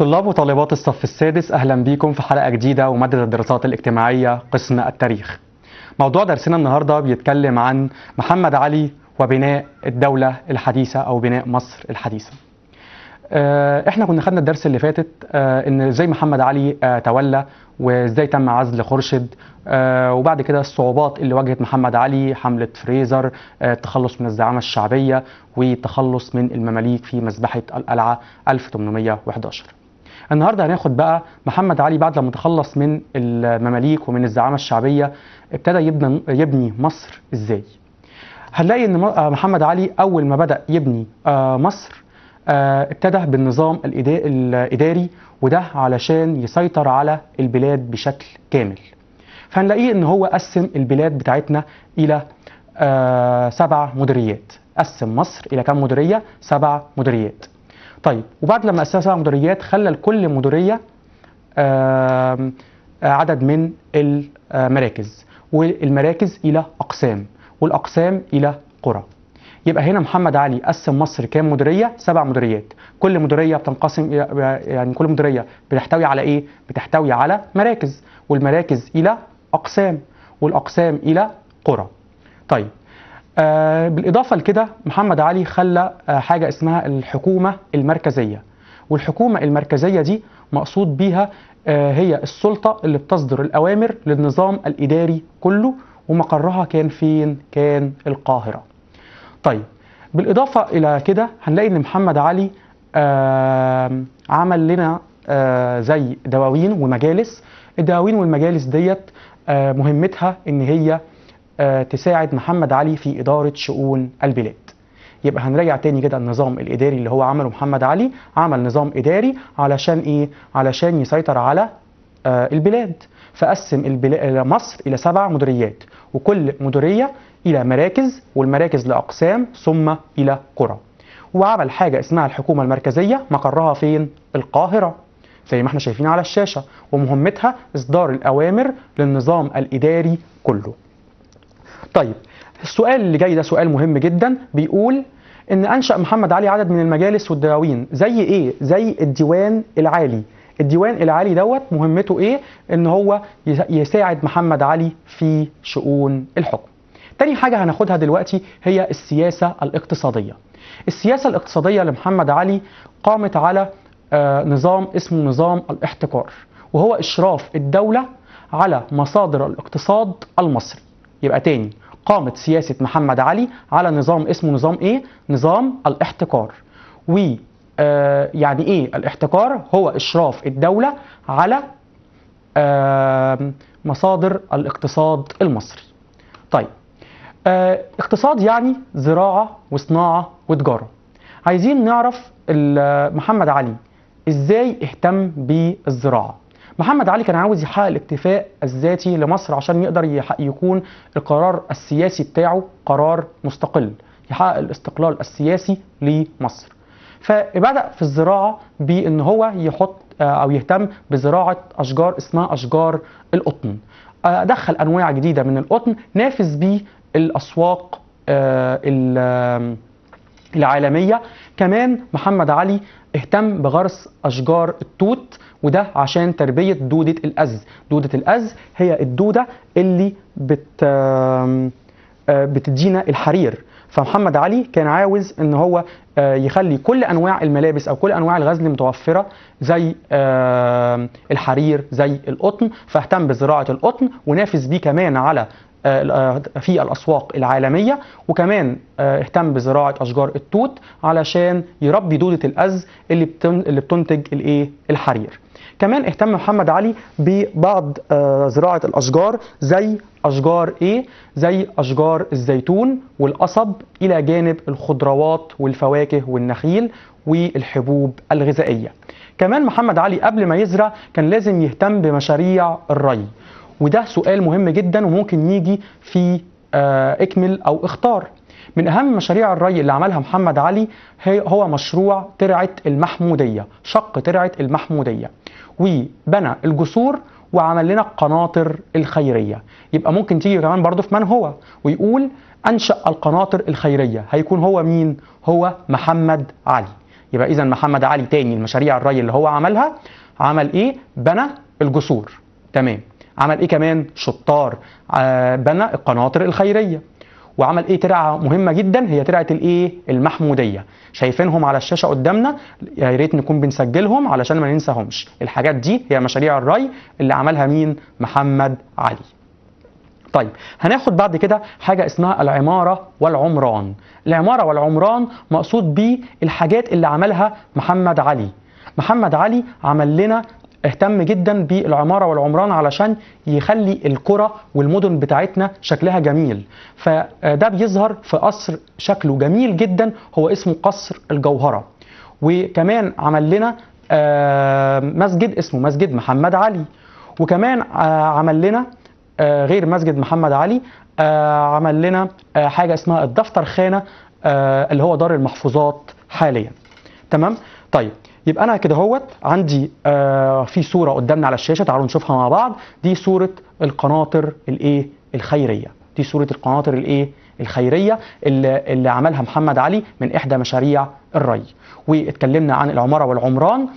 طلاب وطالبات الصف السادس أهلا بيكم في حلقة جديدة ومادة الدراسات الاجتماعية قسم التاريخ موضوع درسنا النهاردة بيتكلم عن محمد علي وبناء الدولة الحديثة أو بناء مصر الحديثة آه، احنا كنا خدنا الدرس اللي فاتت آه، ان ازاي محمد علي آه، تولى وازاي تم عزل خرشد وبعد كده الصعوبات اللي واجهت محمد علي حمله فريزر التخلص من الزعامه الشعبيه والتخلص من المماليك في مذبحه القلعه 1811 النهارده هناخد بقى محمد علي بعد لما تخلص من المماليك ومن الزعامه الشعبيه ابتدى يبني يبني مصر ازاي هنلاقي ان آه، محمد علي اول ما بدا يبني آه، مصر آه، ابتدى بالنظام الاداري وده علشان يسيطر على البلاد بشكل كامل فهنلاقيه ان هو قسم البلاد بتاعتنا الى سبع مديريات قسم مصر الى كم مديريه سبع مديريات طيب وبعد لما اسسها مديريات خلى لكل مديريه عدد من المراكز والمراكز الى اقسام والاقسام الى قرى يبقى هنا محمد علي قسم مصر كام مديريه سبع مديريات كل مديريه بتنقسم يعني كل مديريه بتحتوي على ايه بتحتوي على مراكز والمراكز الى اقسام والاقسام الى قرى طيب آه، بالاضافه لكده محمد علي خلى آه، حاجه اسمها الحكومه المركزيه والحكومه المركزيه دي مقصود بيها آه، هي السلطه اللي بتصدر الاوامر للنظام الاداري كله ومقرها كان فين كان القاهره طيب بالاضافه الى كده هنلاقي ان محمد علي عمل لنا زي دواوين ومجالس الدواوين والمجالس ديت مهمتها ان هي آه، تساعد محمد علي في إدارة شؤون البلاد يبقى هنراجع تاني كده النظام الإداري اللي هو عمله محمد علي عمل نظام إداري علشان إيه؟ علشان يسيطر على آه، البلاد فقسم مصر إلى سبع مديريات وكل مديرية إلى مراكز والمراكز لأقسام ثم إلى قرى وعمل حاجة اسمها الحكومة المركزية مقرها فين؟ القاهرة زي ما احنا شايفين على الشاشة ومهمتها إصدار الأوامر للنظام الإداري كله طيب السؤال اللي جاي ده سؤال مهم جدا بيقول ان انشا محمد علي عدد من المجالس والدواوين زي ايه زي الديوان العالي الديوان العالي دوت مهمته ايه ان هو يساعد محمد علي في شؤون الحكم تاني حاجه هناخدها دلوقتي هي السياسه الاقتصاديه السياسه الاقتصاديه لمحمد علي قامت على آه، نظام اسمه نظام الاحتكار وهو اشراف الدوله على مصادر الاقتصاد المصري يبقى تاني قامت سياسه محمد علي على نظام اسمه نظام ايه؟ نظام الاحتكار. و آه، يعني ايه الاحتكار؟ هو اشراف الدوله على آه، مصادر الاقتصاد المصري. طيب آه، اقتصاد يعني زراعه وصناعه وتجاره. عايزين نعرف محمد علي ازاي اهتم بالزراعه محمد علي كان عاوز يحقق الاكتفاء الذاتي لمصر عشان يقدر يكون القرار السياسي بتاعه قرار مستقل يحقق الاستقلال السياسي لمصر فبدا في الزراعه بان هو يحط آه، او يهتم بزراعه اشجار اسمها اشجار القطن آه، دخل انواع جديده من القطن نافس بيه الاسواق آه، العالمية كمان محمد علي اهتم بغرس أشجار التوت وده عشان تربية دودة الأز دودة الأز هي الدودة اللي بت آه، بتدينا الحرير فمحمد علي كان عاوز ان هو آه، يخلي كل انواع الملابس او كل انواع الغزل متوفره زي الحرير زي القطن فاهتم بزراعه القطن ونافس بيه كمان على آه، في الاسواق العالميه وكمان آه، اهتم بزراعه اشجار التوت علشان يربي دوده الاز اللي اللي بتنتج الايه الحرير كمان اهتم محمد علي ببعض آه، زراعه الاشجار زي اشجار ايه زي اشجار الزيتون والقصب الى جانب الخضروات والفواكه والنخيل والحبوب الغذائيه كمان محمد علي قبل ما يزرع كان لازم يهتم بمشاريع الري وده سؤال مهم جدا وممكن يجي في آه، اكمل او اختار من اهم مشاريع الري اللي عملها محمد علي هي هو مشروع ترعه المحموديه شق ترعه المحموديه وبنى الجسور وعمل لنا القناطر الخيريه يبقى ممكن تيجي كمان برضه في من هو ويقول انشا القناطر الخيريه هيكون هو مين هو محمد علي يبقى اذا محمد علي تاني المشاريع الري اللي هو عملها عمل ايه بنى الجسور تمام عمل ايه كمان شطار آه، بنى القناطر الخيريه وعمل ايه ترعه مهمه جدا هي ترعه الايه المحموديه شايفينهم على الشاشه قدامنا يا ريت نكون بنسجلهم علشان ما ننساهمش الحاجات دي هي مشاريع الري اللي عملها مين محمد علي طيب هناخد بعد كده حاجة اسمها العمارة والعمران العمارة والعمران مقصود بيه الحاجات اللي عملها محمد علي محمد علي عمل لنا اهتم جدا بالعماره والعمران علشان يخلي القرى والمدن بتاعتنا شكلها جميل فده بيظهر في قصر شكله جميل جدا هو اسمه قصر الجوهره وكمان عمل لنا آه، مسجد اسمه مسجد محمد علي وكمان آه، عمل لنا آه، غير مسجد محمد علي عمل لنا حاجه اسمها الدفتر خانه اللي هو دار المحفوظات حاليا تمام طيب يبقى انا كده هوت عندي آه في صوره قدامنا على الشاشه تعالوا نشوفها مع بعض دي صوره القناطر الايه الخيريه دي صوره القناطر الايه الخيريه اللي, اللي عملها محمد علي من احدى مشاريع الري واتكلمنا عن العماره والعمران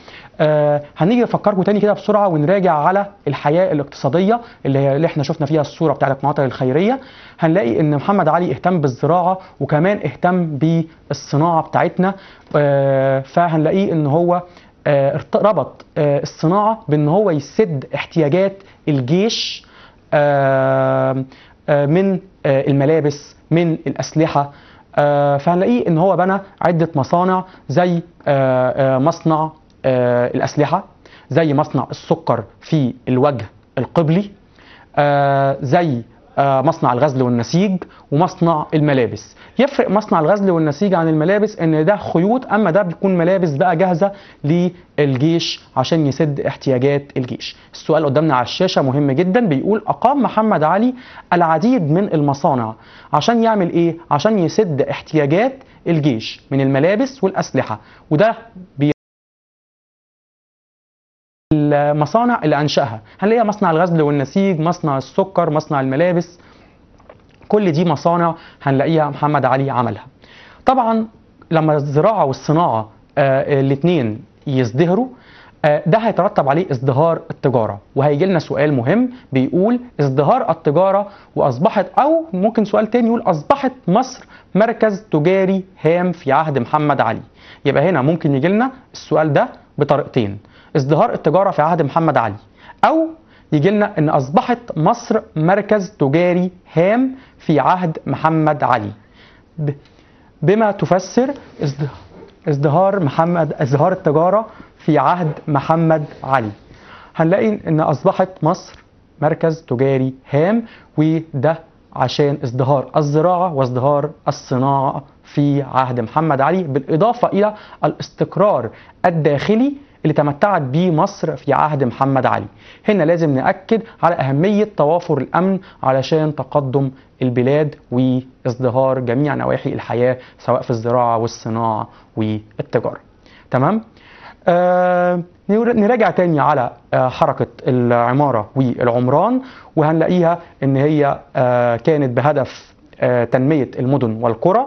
آه، هنيجي نفكركم تاني كده بسرعه ونراجع على الحياه الاقتصاديه اللي, اللي احنا شفنا فيها الصوره بتاعت المناطق الخيريه هنلاقي ان محمد علي اهتم بالزراعه وكمان اهتم بالصناعه بتاعتنا آه، فهنلاقيه ان هو آه، ربط الصناعه بان هو يسد احتياجات الجيش من الملابس من الاسلحه آه، فهنلاقيه ان هو بنى عده مصانع زي آه، آه، مصنع الاسلحه زي مصنع السكر في الوجه القبلي زي آه، مصنع الغزل والنسيج ومصنع الملابس يفرق مصنع الغزل والنسيج عن الملابس ان ده خيوط اما ده بيكون ملابس بقى جاهزه للجيش عشان يسد احتياجات الجيش السؤال قدامنا على الشاشه مهم جدا بيقول اقام محمد علي العديد من المصانع عشان يعمل ايه عشان يسد احتياجات الجيش من الملابس والاسلحه وده بي المصانع اللي انشاها هنلاقيها مصنع الغزل والنسيج مصنع السكر مصنع الملابس كل دي مصانع هنلاقيها محمد علي عملها طبعا لما الزراعه والصناعه آه الاثنين يزدهروا آه، ده هيترتب عليه ازدهار التجارة وهيجي لنا سؤال مهم بيقول ازدهار التجارة وأصبحت أو ممكن سؤال تاني يقول أصبحت مصر مركز تجاري هام في عهد محمد علي يبقى هنا ممكن يجي لنا السؤال ده بطريقتين ازدهار التجاره في عهد محمد علي او يجي لنا ان اصبحت مصر مركز تجاري هام في عهد محمد علي بما تفسر ازدهار محمد ازدهار التجاره في عهد محمد علي هنلاقي ان اصبحت مصر مركز تجاري هام وده عشان ازدهار الزراعه وازدهار الصناعه في عهد محمد علي بالاضافه الى الاستقرار الداخلي اللي تمتعت بيه مصر في عهد محمد علي هنا لازم نأكد على أهمية توافر الأمن علشان تقدم البلاد وازدهار جميع نواحي الحياة سواء في الزراعة والصناعة والتجارة تمام؟ آه نراجع تاني على آه حركة العمارة والعمران وهنلاقيها ان هي آه كانت بهدف آه، تنمية المدن والقرى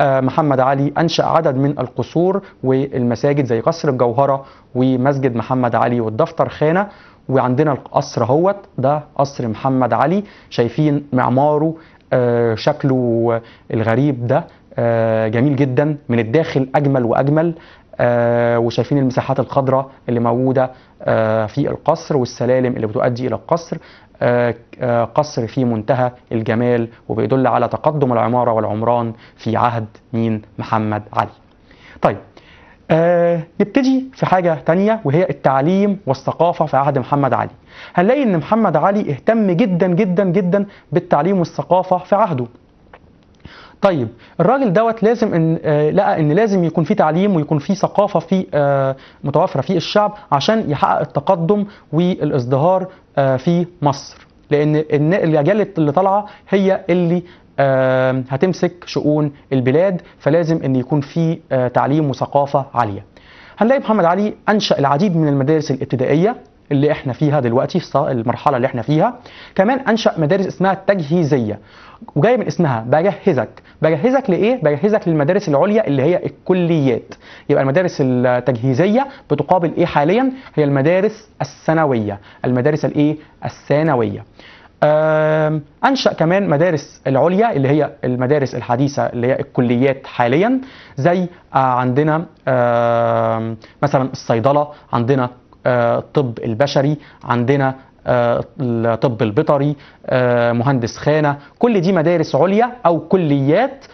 آه، محمد علي انشا عدد من القصور والمساجد زي قصر الجوهره ومسجد محمد علي والدفتر خانه وعندنا القصر اهوت ده قصر محمد علي شايفين معماره آه، شكله الغريب ده آه، جميل جدا من الداخل اجمل واجمل وشايفين المساحات الخضراء اللي موجودة في القصر والسلالم اللي بتؤدي إلى القصر آه، آه، قصر في منتهى الجمال وبيدل على تقدم العمارة والعمران في عهد مين محمد علي طيب آه نبتدي في حاجة تانية وهي التعليم والثقافة في عهد محمد علي هنلاقي إن محمد علي اهتم جدا جدا جدا بالتعليم والثقافة في عهده طيب الراجل دوت لازم ان آه، لقى ان لازم يكون في تعليم ويكون في ثقافه في آه، متوافره في الشعب عشان يحقق التقدم والازدهار آه، في مصر لان الاجيال اللي طالعه هي اللي هتمسك شؤون البلاد فلازم ان يكون في تعليم وثقافه عاليه هنلاقي محمد علي انشا العديد من المدارس الابتدائيه اللي احنا فيها دلوقتي في المرحله اللي احنا فيها كمان انشا مدارس اسمها التجهيزيه وجايه من اسمها بجهزك بجهزك لايه بجهزك للمدارس العليا اللي هي الكليات يبقى المدارس التجهيزيه بتقابل ايه حاليا هي المدارس الثانويه المدارس الايه الثانويه انشا كمان مدارس العليا اللي هي المدارس الحديثه اللي هي الكليات حاليا زي آه، عندنا مثلا الصيدله عندنا الطب البشري عندنا آه، الطب البيطري آه، مهندس خانه كل دي مدارس عليا او كليات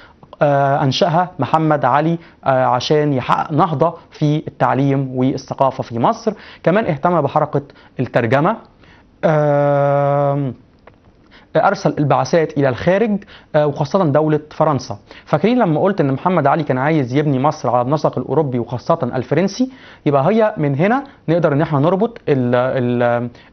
آه، انشاها محمد علي عشان يحقق نهضه في التعليم والثقافه في مصر كمان اهتم بحركه الترجمه ارسل البعثات الى الخارج آه، وخاصه دوله فرنسا فاكرين لما قلت ان محمد علي كان عايز يبني مصر على النسق الاوروبي وخاصه الفرنسي يبقى هي من هنا نقدر ان احنا نربط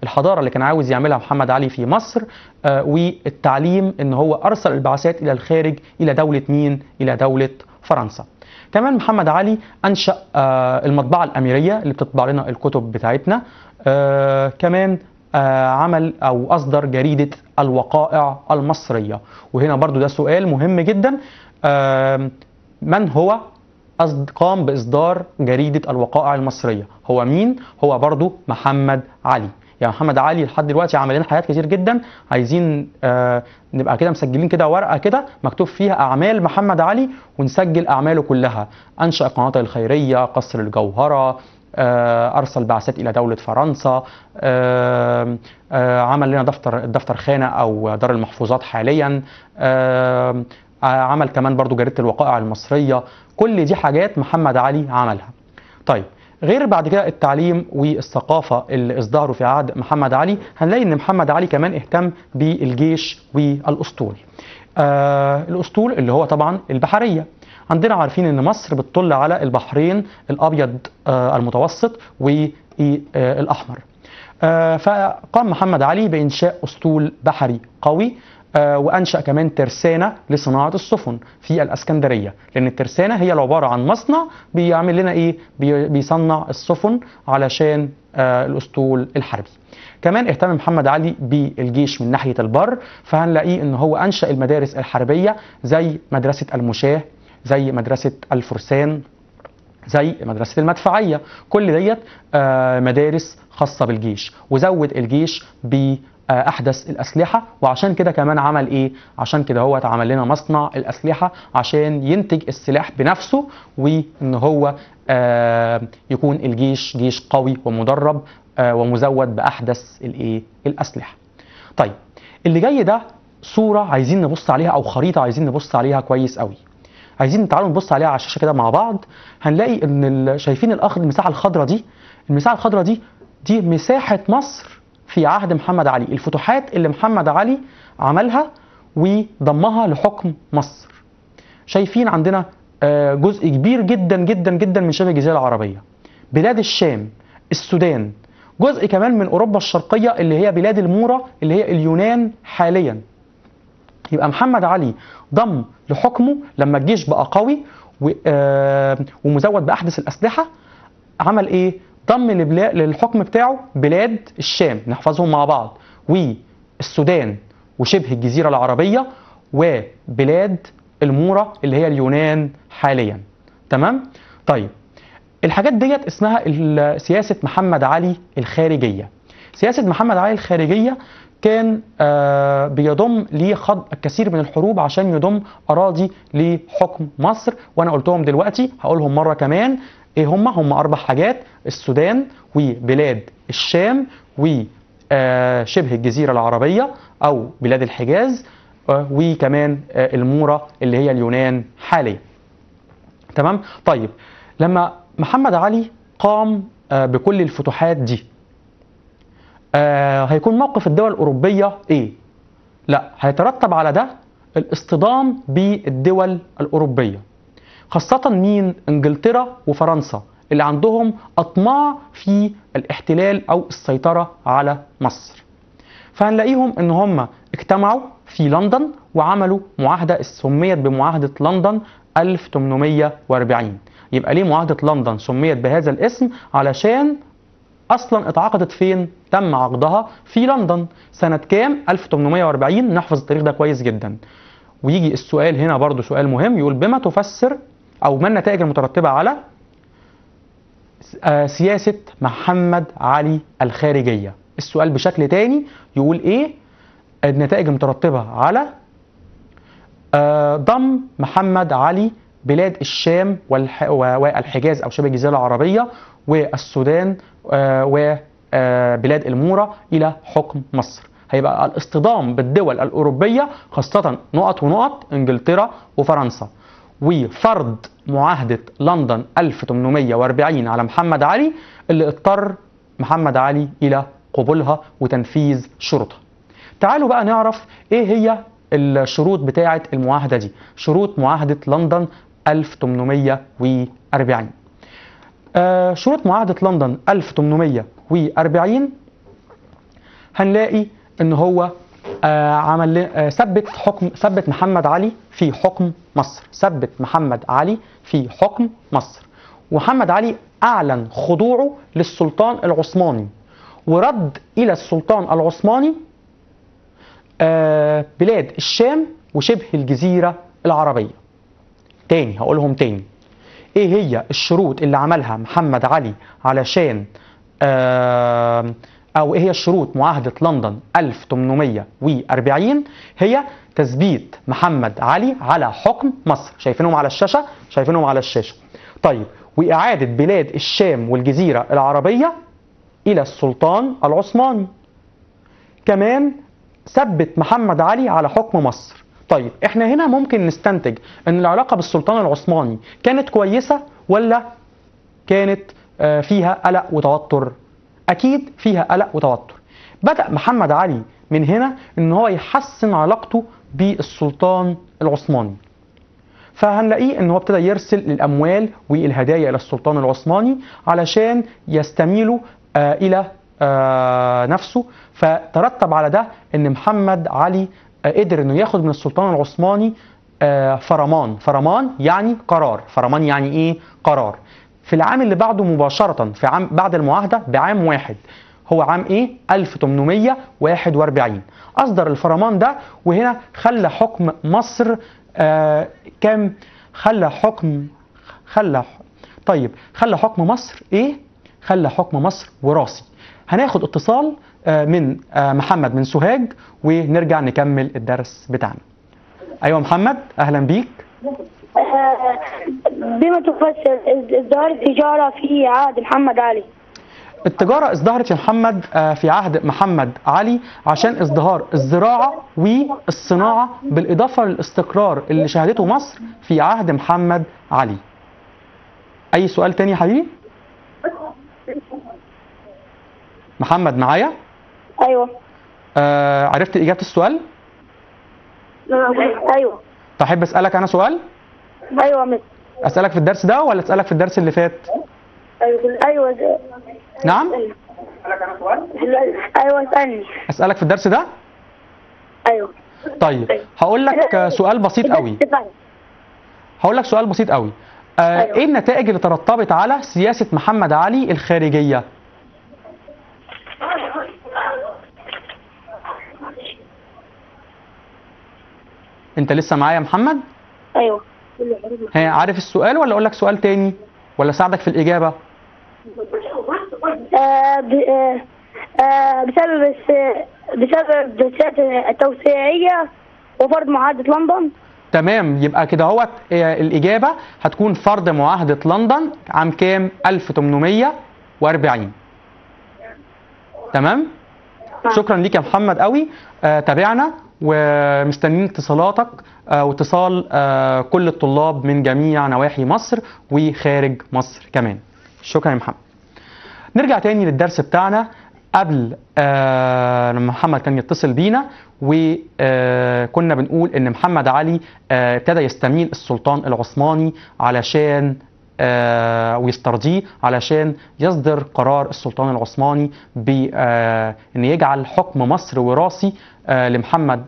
الحضاره اللي كان عاوز يعملها محمد علي في مصر آه، والتعليم ان هو ارسل البعثات الى الخارج الى دوله مين الى دوله فرنسا كمان محمد علي انشا آه، المطبعه الاميريه اللي بتطبع لنا الكتب بتاعتنا كمان آه، عمل او اصدر جريده الوقائع المصريه وهنا برضو ده سؤال مهم جدا آه، من هو قام باصدار جريده الوقائع المصريه هو مين هو برضو محمد علي يعني محمد علي لحد دلوقتي عامل لنا حاجات كتير جدا عايزين آه نبقى كده مسجلين كده ورقه كده مكتوب فيها اعمال محمد علي ونسجل اعماله كلها انشا قناته الخيريه قصر الجوهره آه، ارسل بعثات الى دوله فرنسا آه، عمل لنا دفتر الدفتر خانه او دار المحفوظات حاليا آه، عمل كمان برضو جريده الوقائع المصريه كل دي حاجات محمد علي عملها طيب غير بعد كده التعليم والثقافه اللي اصدروا في عهد محمد علي هنلاقي ان محمد علي كمان اهتم بالجيش والاسطول آه الاسطول اللي هو طبعا البحريه عندنا عارفين ان مصر بتطل على البحرين الابيض آه، المتوسط والاحمر آه، آه، فقام محمد علي بانشاء اسطول بحري قوي وانشا كمان ترسانه لصناعه السفن في الاسكندريه لان الترسانه هي عباره عن مصنع بيعمل لنا ايه بيصنع السفن علشان الاسطول الحربي كمان اهتم محمد علي بالجيش من ناحيه البر فهنلاقيه ان هو انشا المدارس الحربيه زي مدرسه المشاه زي مدرسه الفرسان زي مدرسة المدفعية كل ديت آه، مدارس خاصة بالجيش وزود الجيش بأحدث الأسلحة وعشان كده كمان عمل إيه؟ عشان كده هو اتعمل لنا مصنع الأسلحة عشان ينتج السلاح بنفسه وإن هو آه، يكون الجيش جيش قوي ومدرب آه، ومزود بأحدث الإيه؟ الأسلحة. طيب اللي جاي ده صورة عايزين نبص عليها أو خريطة عايزين نبص عليها كويس قوي. عايزين تعالوا نبص عليها على الشاشه كده مع بعض هنلاقي ان شايفين الاخر المساحه الخضراء دي المساحه الخضراء دي دي مساحه مصر في عهد محمد علي الفتوحات اللي محمد علي عملها وضمها لحكم مصر شايفين عندنا آه، جزء كبير جدا جدا جدا من شبه الجزيره العربيه بلاد الشام السودان جزء كمان من اوروبا الشرقيه اللي هي بلاد الموره اللي هي اليونان حاليا يبقى محمد علي ضم لحكمه لما الجيش بقى قوي آه، ومزود باحدث الاسلحه عمل ايه؟ ضم للحكم بتاعه بلاد الشام نحفظهم مع بعض والسودان وشبه الجزيره العربيه وبلاد الموره اللي هي اليونان حاليا تمام؟ طيب الحاجات ديت اسمها سياسه محمد علي الخارجيه. سياسه محمد علي الخارجيه كان آه، بيضم ليه خض الكثير من الحروب عشان يضم اراضي لحكم مصر وانا قلتهم دلوقتي هقولهم مره كمان ايه هم هم اربع حاجات السودان وبلاد الشام وشبه آه، الجزيره العربيه او بلاد الحجاز آه، وكمان الموره اللي هي اليونان حاليا تمام طيب لما محمد علي قام بكل الفتوحات دي آه هيكون موقف الدول الاوروبيه ايه؟ لا هيترتب على ده الاصطدام بالدول الاوروبيه خاصه مين؟ انجلترا وفرنسا اللي عندهم اطماع في الاحتلال او السيطره على مصر. فهنلاقيهم ان هم اجتمعوا في لندن وعملوا معاهده سميت بمعاهده لندن 1840 يبقى ليه معاهده لندن سميت بهذا الاسم علشان اصلا اتعقدت فين؟ تم عقدها في لندن سنه كام؟ 1840 نحفظ التاريخ ده كويس جدا. ويجي السؤال هنا برضو سؤال مهم يقول بما تفسر او ما النتائج المترتبه على آه، سياسه محمد علي الخارجيه؟ السؤال بشكل تاني يقول ايه النتائج المترتبه على آه، ضم محمد علي بلاد الشام والحجاز أو شبه الجزيرة العربية والسودان آه، وبلاد آه، المورة إلى حكم مصر هيبقى الاصطدام بالدول الأوروبية خاصة نقط ونقط إنجلترا وفرنسا وفرض معاهدة لندن 1840 على محمد علي اللي اضطر محمد علي إلى قبولها وتنفيذ شروطها تعالوا بقى نعرف ايه هي الشروط بتاعة المعاهدة دي شروط معاهدة لندن 1840 آه شروط معاهدة لندن 1840 هنلاقي ان هو آه عمل آه ثبت حكم ثبت محمد علي في حكم مصر ثبت محمد علي في حكم مصر ومحمد علي اعلن خضوعه للسلطان العثماني ورد الى السلطان العثماني آه بلاد الشام وشبه الجزيره العربيه تاني هقولهم تاني ايه هي الشروط اللي عملها محمد علي علشان آه او ايه هي الشروط معاهده لندن 1840 هي تثبيت محمد علي على حكم مصر شايفينهم على الشاشه شايفينهم على الشاشه طيب واعاده بلاد الشام والجزيره العربيه الى السلطان العثماني كمان ثبت محمد علي على حكم مصر طيب احنا هنا ممكن نستنتج ان العلاقه بالسلطان العثماني كانت كويسه ولا كانت آه، فيها قلق وتوتر اكيد فيها قلق وتوتر بدا محمد علي من هنا ان هو يحسن علاقته بالسلطان العثماني فهنلاقيه ان هو ابتدى يرسل الاموال والهدايا الى السلطان العثماني علشان يستميله آه، الى آه، نفسه فترتب على ده ان محمد علي قدر انه ياخد من السلطان العثماني آه، فرمان فرمان يعني قرار فرمان يعني ايه قرار في العام اللي بعده مباشرة في عام بعد المعاهدة بعام واحد هو عام ايه 1841 اصدر الفرمان ده وهنا خلى حكم مصر آه كام خلى حكم خلى طيب خلى حكم مصر ايه خلى حكم مصر وراثي هناخد اتصال آه، من آه، محمد من سوهاج ونرجع نكمل الدرس بتاعنا ايوه محمد اهلا بيك آه، بما تفسر ازدهار التجاره في عهد محمد علي التجارة ازدهرت يا محمد في عهد محمد علي عشان ازدهار الزراعة والصناعة بالإضافة للاستقرار اللي شهدته مصر في عهد محمد علي أي سؤال تاني يا حبيبي؟ محمد معايا؟ ايوه آه عرفت اجابه السؤال؟ آه، ايوه تحب طيب، اسالك انا سؤال؟ ايوه مس اسالك في الدرس ده ولا اسالك في الدرس اللي فات؟ ايوه ايوه نعم؟ اسالك انا سؤال؟ ايوه اسالني اسالك في الدرس ده؟ ايوه طيب هقول لك سؤال بسيط قوي هقول لك سؤال بسيط قوي آه أيوة. ايه النتائج اللي ترتبت على سياسه محمد علي الخارجيه؟ انت لسه معايا يا محمد ايوه هي عارف السؤال ولا اقول لك سؤال تاني ولا ساعدك في الاجابه آه ب... آه, آه، بسبب بسبب الدراسات التوسيعيه وفرض معاهده لندن تمام يبقى كده هو آه، الاجابه هتكون فرض معاهده لندن عام كام 1840 تمام نعم. شكرا ليك يا محمد قوي آه تابعنا ومستنيين اتصالاتك آه، واتصال آه، كل الطلاب من جميع نواحي مصر وخارج مصر كمان شكرا يا محمد نرجع تاني للدرس بتاعنا قبل آه، لما محمد كان يتصل بينا وكنا بنقول ان محمد علي ابتدى يستميل السلطان العثماني علشان آه، ويسترضيه علشان يصدر قرار السلطان العثماني بان آه، يجعل حكم مصر وراثي آه، لمحمد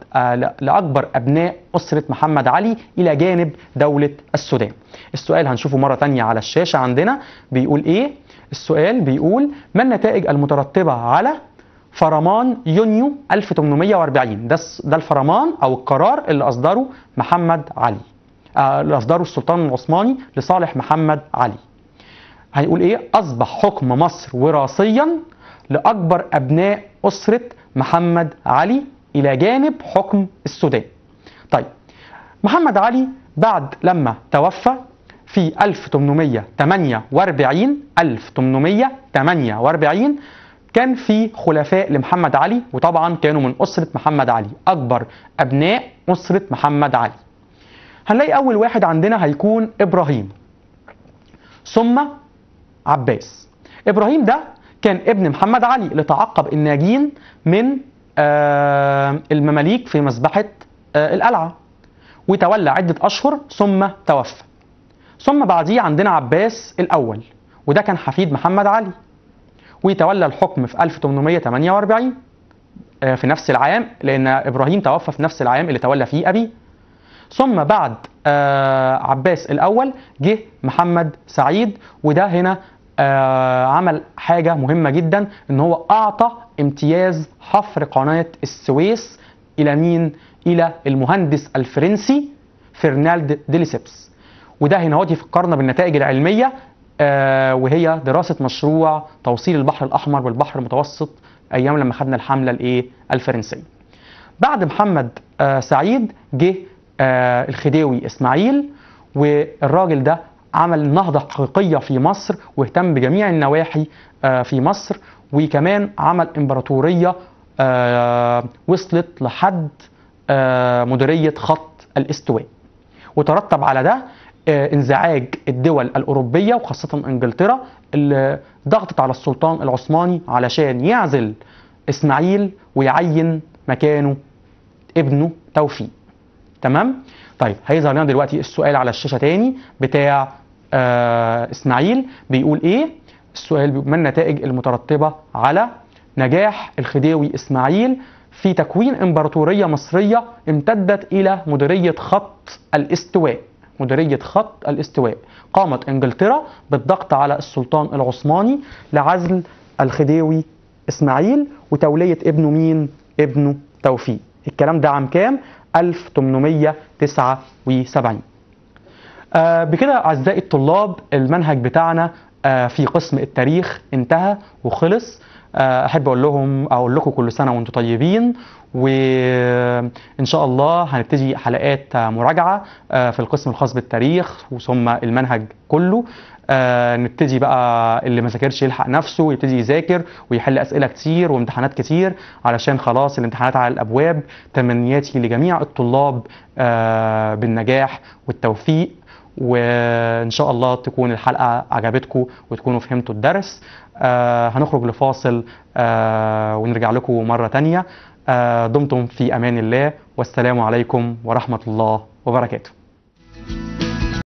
لاكبر ابناء اسره محمد علي الى جانب دوله السودان. السؤال هنشوفه مره تانية على الشاشه عندنا بيقول ايه؟ السؤال بيقول ما النتائج المترتبه على فرمان يونيو 1840 ده ده الفرمان او القرار اللي اصدره محمد علي آه، اللي اصدره السلطان العثماني لصالح محمد علي هيقول ايه اصبح حكم مصر وراثيا لاكبر ابناء اسره محمد علي الى جانب حكم السودان طيب محمد علي بعد لما توفى في 1848 1848 كان في خلفاء لمحمد علي وطبعا كانوا من أسرة محمد علي أكبر أبناء أسرة محمد علي هنلاقي اول واحد عندنا هيكون ابراهيم ثم عباس ابراهيم ده كان ابن محمد علي اللي تعقب الناجين من آه، المماليك في مذبحه آه، القلعه وتولى عده اشهر ثم توفى ثم بعديه عندنا عباس الاول وده كان حفيد محمد علي ويتولى الحكم في 1848 آه، في نفس العام لان ابراهيم توفى في نفس العام اللي تولى فيه ابيه ثم بعد آه، عباس الاول جه محمد سعيد وده هنا آه، عمل حاجه مهمه جدا ان هو اعطى امتياز حفر قناه السويس الى مين الى المهندس الفرنسي فرنالد ديليسيبس وده هنا هو فكرنا بالنتائج العلميه آه وهي دراسه مشروع توصيل البحر الاحمر والبحر المتوسط ايام لما خدنا الحمله الايه الفرنسيه بعد محمد آه سعيد جه آه الخديوي اسماعيل والراجل ده عمل نهضة حقيقية في مصر واهتم بجميع النواحي آه في مصر وكمان عمل إمبراطورية آه وصلت لحد آه مديرية خط الاستواء وترتب على ده آه، انزعاج الدول الأوروبية وخاصة إنجلترا اللي ضغطت على السلطان العثماني علشان يعزل إسماعيل ويعين مكانه ابنه توفيق تمام طيب هيظهر لنا دلوقتي السؤال على الشاشه تاني بتاع آه اسماعيل بيقول ايه السؤال ما النتائج المترتبه على نجاح الخديوي اسماعيل في تكوين امبراطوريه مصريه امتدت الى مديريه خط الاستواء مديرية خط الاستواء قامت انجلترا بالضغط على السلطان العثماني لعزل الخديوي اسماعيل وتولية ابنه مين؟ ابنه توفيق الكلام ده عام كام؟ 1879 آه، بكده أعزائي الطلاب المنهج بتاعنا آه، في قسم التاريخ انتهى وخلص آه، احب اقول لهم اقول لكم كل سنه وانتم طيبين وان شاء الله هنبتدي حلقات مراجعه في القسم الخاص بالتاريخ وثم المنهج كله آه، نبتدي بقى اللي ما ذاكرش يلحق نفسه ويبتدي يذاكر ويحل اسئله كتير وامتحانات كتير علشان خلاص الامتحانات على الابواب تمنياتي لجميع الطلاب آه، بالنجاح والتوفيق وان شاء الله تكون الحلقه عجبتكم وتكونوا فهمتوا الدرس آه هنخرج لفاصل آه ونرجع لكم مره تانية آه دمتم في امان الله والسلام عليكم ورحمه الله وبركاته